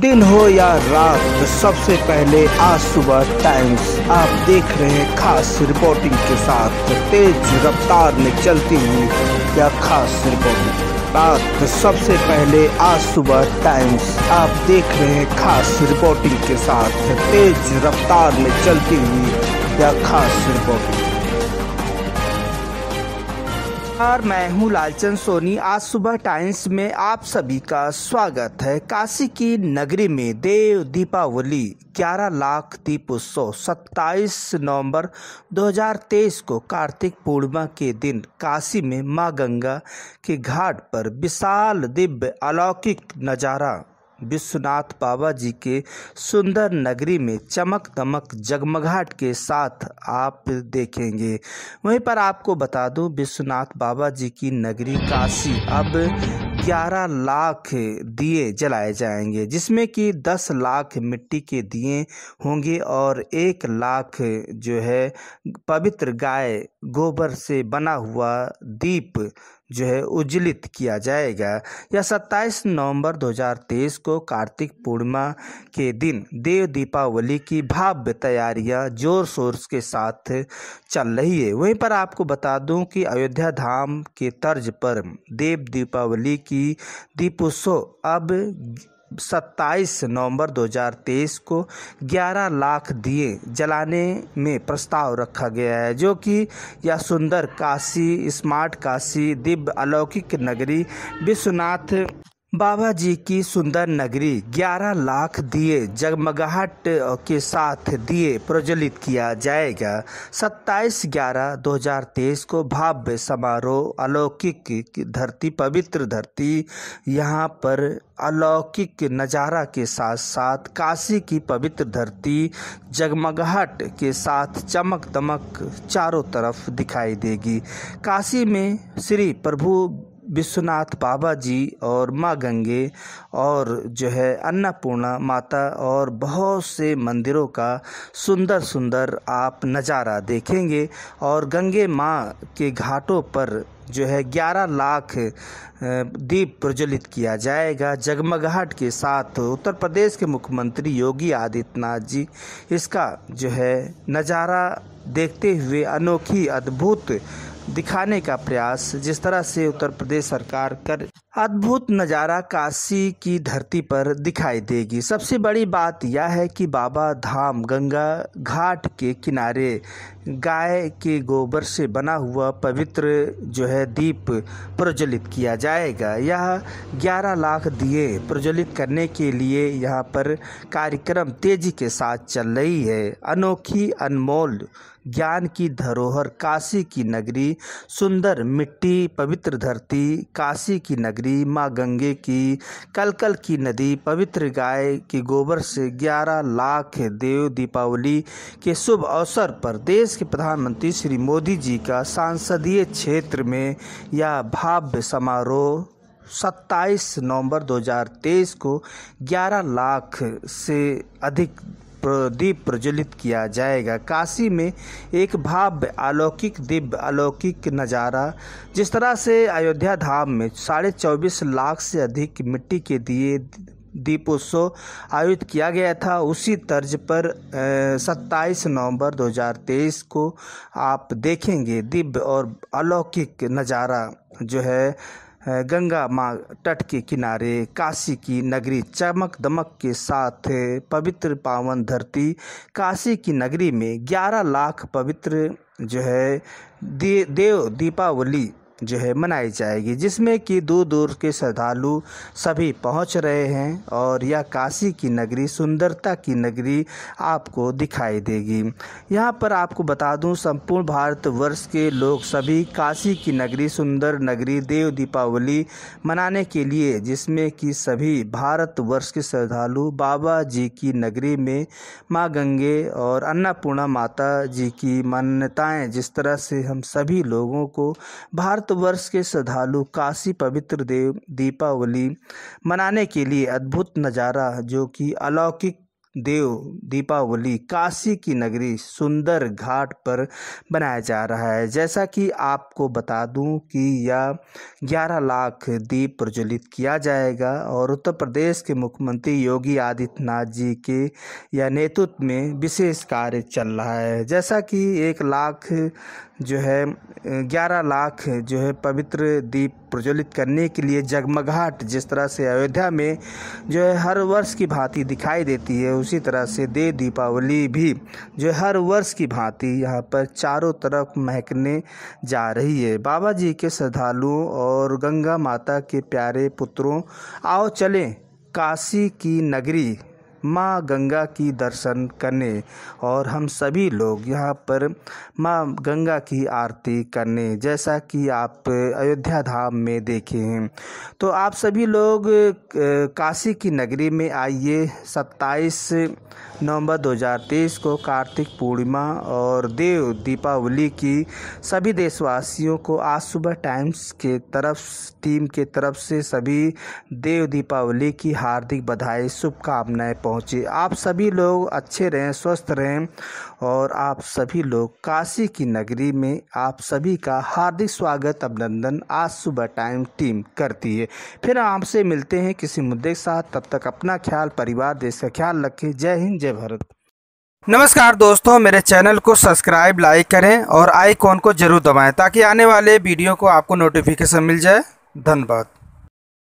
दिन हो या रात सबसे पहले आज सुबह टाइम्स आप देख रहे हैं खास रिपोर्टिंग के साथ तेज रफ्तार में चलती हुई या खास रिपोर्टिंग रात सबसे पहले आज सुबह टाइम्स आप देख रहे हैं खास रिपोर्टिंग के साथ तेज रफ्तार में चलती हुई या खास रिपोर्टिंग नमस्कार मैं हूं लालचंद सोनी आज सुबह टाइम्स में आप सभी का स्वागत है काशी की नगरी में देव दीपावली 11 लाख दीप उत्सव सत्ताईस नवंबर 2023 को कार्तिक पूर्णिमा के दिन काशी में माँ गंगा के घाट पर विशाल दिव्य अलौकिक नज़ारा विश्वनाथ बाबा जी के सुंदर नगरी में चमक दमक जगमगाहट के साथ आप देखेंगे वहीं पर आपको बता दूं विश्वनाथ बाबा जी की नगरी काशी अब 11 लाख दिए जलाए जाएंगे जिसमें कि 10 लाख मिट्टी के दिए होंगे और एक लाख जो है पवित्र गाय गोबर से बना हुआ दीप जो है उज्जवलित किया जाएगा यह 27 नवंबर 2023 को कार्तिक पूर्णिमा के दिन देव दीपावली की भाव्य तैयारियां जोर शोर के साथ चल रही है वहीं पर आपको बता दूं कि अयोध्या धाम के तर्ज पर देव दीपावली की दीपोत्सव अब सत्ताईस नवंबर 2023 को 11 लाख दिए जलाने में प्रस्ताव रखा गया है जो कि यह सुंदर काशी स्मार्ट काशी दिव्य अलौकिक नगरी विश्वनाथ बाबा जी की सुंदर नगरी 11 लाख दिए जगमगाहट के साथ दिए प्रज्वलित किया जाएगा 27 ग्यारह 2023 को भव्य समारोह अलौकिक धरती पवित्र धरती यहाँ पर अलौकिक नज़ारा के साथ साथ काशी की पवित्र धरती जगमगाहट के साथ चमक दमक चारों तरफ दिखाई देगी काशी में श्री प्रभु विश्वनाथ बाबा जी और माँ गंगे और जो है अन्नपूर्णा माता और बहुत से मंदिरों का सुंदर सुंदर आप नज़ारा देखेंगे और गंगे माँ के घाटों पर जो है 11 लाख दीप प्रज्वलित किया जाएगा जगमगाहट के साथ उत्तर प्रदेश के मुख्यमंत्री योगी आदित्यनाथ जी इसका जो है नज़ारा देखते हुए अनोखी अद्भुत दिखाने का प्रयास जिस तरह से उत्तर प्रदेश सरकार कर अद्भुत नज़ारा काशी की धरती पर दिखाई देगी सबसे बड़ी बात यह है कि बाबा धाम गंगा घाट के किनारे गाय के गोबर से बना हुआ पवित्र जो है दीप प्रज्वलित किया जाएगा यह 11 लाख दिए प्रज्वलित करने के लिए यहाँ पर कार्यक्रम तेजी के साथ चल रही है अनोखी अनमोल ज्ञान की धरोहर काशी की नगरी सुंदर मिट्टी पवित्र धरती काशी की नगरी श्री माँ गंगे की कलकल की नदी पवित्र गाय के गोबर से 11 लाख देव दीपावली के शुभ अवसर पर देश के प्रधानमंत्री श्री मोदी जी का सांसदीय क्षेत्र में यह भव्य समारोह 27 नवंबर 2023 को 11 लाख से अधिक दीप प्रज्वलित किया जाएगा काशी में एक भाव्य अलौकिक दिव्य अलौकिक नज़ारा जिस तरह से अयोध्या धाम में साढ़े चौबीस लाख से अधिक मिट्टी के दिए दीपोत्सव आयोजित किया गया था उसी तर्ज पर सत्ताईस नवंबर 2023 को आप देखेंगे दिव्य और अलौकिक नज़ारा जो है गंगा माँ तट के किनारे काशी की नगरी चमक दमक के साथ पवित्र पावन धरती काशी की नगरी में 11 लाख पवित्र जो है दे, देव दीपावली जो है मनाई जाएगी जिसमें कि दूर दूर के श्रद्धालु सभी पहुंच रहे हैं और यह काशी की नगरी सुंदरता की नगरी आपको दिखाई देगी यहाँ पर आपको बता दूं संपूर्ण भारत वर्ष के लोग सभी काशी की नगरी सुंदर नगरी देव दीपावली मनाने के लिए जिसमें कि सभी भारत वर्ष के श्रद्धालु बाबा जी की नगरी में माँ गंगे और अन्नापूर्णा माता जी की मान्यताएँ जिस तरह से हम सभी लोगों को भारत वर्ष के श्रद्धालु काशी पवित्र देव दीपावली मनाने के लिए अद्भुत नज़ारा जो कि अलौकिक देव दीपावली काशी की नगरी सुंदर घाट पर बनाया जा रहा है जैसा कि आपको बता दूं कि यह 11 लाख दीप प्रज्वलित किया जाएगा और उत्तर प्रदेश के मुख्यमंत्री योगी आदित्यनाथ जी के या नेतृत्व में विशेष कार्य चल रहा है जैसा कि एक लाख जो है ग्यारह लाख जो है पवित्र दीप प्रज्वलित करने के लिए जगमगाहट जिस तरह से अयोध्या में जो है हर वर्ष की भांति दिखाई देती है उसी तरह से देव दीपावली भी जो है हर वर्ष की भांति यहाँ पर चारों तरफ महकने जा रही है बाबा जी के श्रद्धालुओं और गंगा माता के प्यारे पुत्रों आओ चलें काशी की नगरी माँ गंगा की दर्शन करने और हम सभी लोग यहाँ पर माँ गंगा की आरती करने जैसा कि आप अयोध्या धाम में देखे हैं तो आप सभी लोग काशी की नगरी में आइए 27 नवंबर 2023 को कार्तिक पूर्णिमा और देव दीपावली की सभी देशवासियों को आज सुबह टाइम्स के तरफ टीम के तरफ से सभी देव दीपावली की हार्दिक बधाई शुभकामनाएं पहुँच पहुँचे आप सभी लोग अच्छे रहें स्वस्थ रहें और आप सभी लोग काशी की नगरी में आप सभी का हार्दिक स्वागत अभिनंदन आज सुबह टाइम टीम करती है फिर आपसे मिलते हैं किसी मुद्दे के साथ तब तक अपना ख्याल परिवार देश का ख्याल रखें जय हिंद जय भारत नमस्कार दोस्तों मेरे चैनल को सब्सक्राइब लाइक करें और आइकॉन को जरूर दबाएं ताकि आने वाले वीडियो को आपको नोटिफिकेशन मिल जाए धन्यवाद